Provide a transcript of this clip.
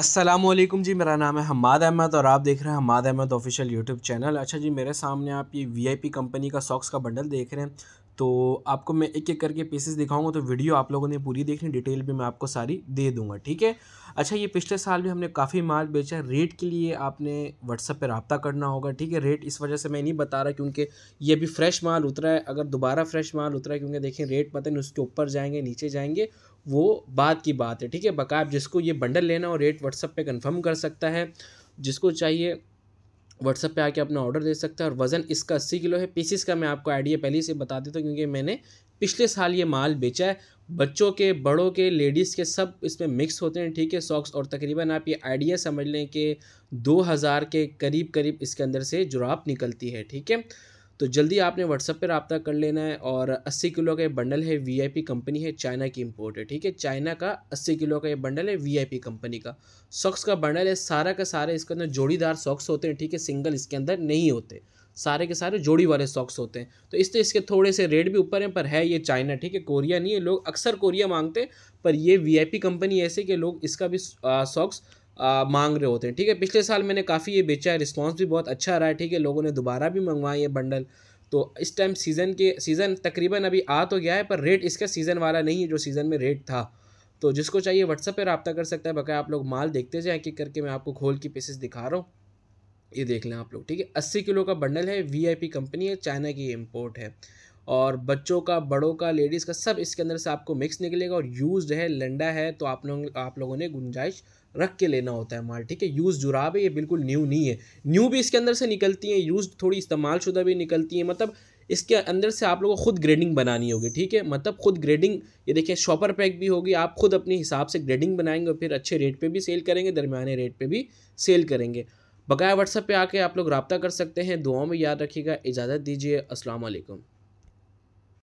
असलम जी मेरा नाम है हमाद अहमद और आप देख रहे हैं Hamad Ahmad official YouTube channel अच्छा जी मेरे सामने आप ये वीआईपी कंपनी का सॉक्स का बंडल देख रहे हैं तो आपको मैं एक एक करके पीसेस दिखाऊंगा तो वीडियो आप लोगों ने पूरी देखनी डिटेल भी मैं आपको सारी दे दूंगा ठीक है अच्छा ये पिछले साल भी हमने काफ़ी माल बेचा रेट के लिए आपने व्हाट्सअप पर रबता करना होगा ठीक है रेट इस वजह से मैं नहीं बता रहा क्योंकि ये भी फ्रेश माल उतरा है अगर दोबारा फ्रेश माल उतरा है क्योंकि देखें रेट पता नहीं उसके ऊपर जाएंगे नीचे जाएंगे वो बाद की बात है ठीक है बका जिसको ये बंडल लेना हो रेट व्हाट्सअप पर कन्फर्म कर सकता है जिसको चाहिए व्हाट्सअप पे आके अपना ऑर्डर दे सकते हैं और वज़न इसका अस्सी किलो है पीसीस का मैं आपको आइडिया पहले से बता देता हूँ क्योंकि मैंने पिछले साल ये माल बेचा है बच्चों के बड़ों के लेडीज़ के सब इसमें मिक्स होते हैं ठीक है सॉक्स और तकरीबन आप ये आइडिया समझ लें कि हज़ार के करीब करीब इसके अंदर से जुराब निकलती है ठीक है तो जल्दी आपने व्हाट्सअप पर रबता कर लेना है और अस्सी किलो का ये बंडल है वीआईपी कंपनी है चाइना की इम्पोर्ट है ठीक है चाइना का अस्सी किलो का ये बंडल है वीआईपी कंपनी का सॉक्स का बंडल है सारा का सारा इसके अंदर जोड़ीदार सॉक्स होते हैं ठीक है सिंगल इसके अंदर नहीं होते सारे के सारे जोड़ी वाले सॉक्स होते हैं तो इससे तो इसके थोड़े से रेट भी ऊपर हैं पर है ये चाइना ठीक है कोरिया नहीं है लोग अक्सर कोरिया मांगते हैं पर ये वीआईपी कंपनी ऐसे कि लोग इसका भी सॉक्स आ, मांग रहे होते हैं ठीक है पिछले साल मैंने काफ़ी ये बेचा है रिस्पॉन्स भी बहुत अच्छा रहा है ठीक है लोगों ने दोबारा भी मंगवाए ये बंडल तो इस टाइम सीज़न के सीज़न तकरीबन अभी आ तो गया है पर रेट इसका सीज़न वाला नहीं है जो सीज़न में रेट था तो जिसको चाहिए व्हाट्सअप पर रबता कर सकता है बकाया आप लोग माल देखते जाए एक करके मैं आपको खोल की पीसेस दिखा रहा हूँ ये देख लें आप लोग ठीक है अस्सी किलो का बंडल है वी कंपनी है चाइना की इम्पोर्ट है और बच्चों का बड़ों का लेडीज़ का सब इसके अंदर से आपको मिक्स निकलेगा और यूज्ड है लंडा है तो आप लोग आप लोगों ने गुंजाइश रख के लेना होता है माल ठीक है यूज़ जुराब है ये बिल्कुल न्यू नहीं है न्यू भी इसके अंदर से निकलती हैं यूज़ थोड़ी इस्तेमाल शुदा भी निकलती हैं मतलब इसके अंदर से आप लोगों को खुद ग्रेडिंग बनानी होगी ठीक है मतलब खुद ग्रेडिंग ये देखिए शॉपर पैक भी होगी आप खुद अपने हिसाब से ग्रेडिंग बनाएंगे और फिर अच्छे रेट पर भी सेल करेंगे दरमियाने रेट पर भी सेल करेंगे बकाया व्हाट्सअप पर आके आप लोग रबता कर सकते हैं दुआओं में याद रखिएगा इजाज़त दीजिए असलकम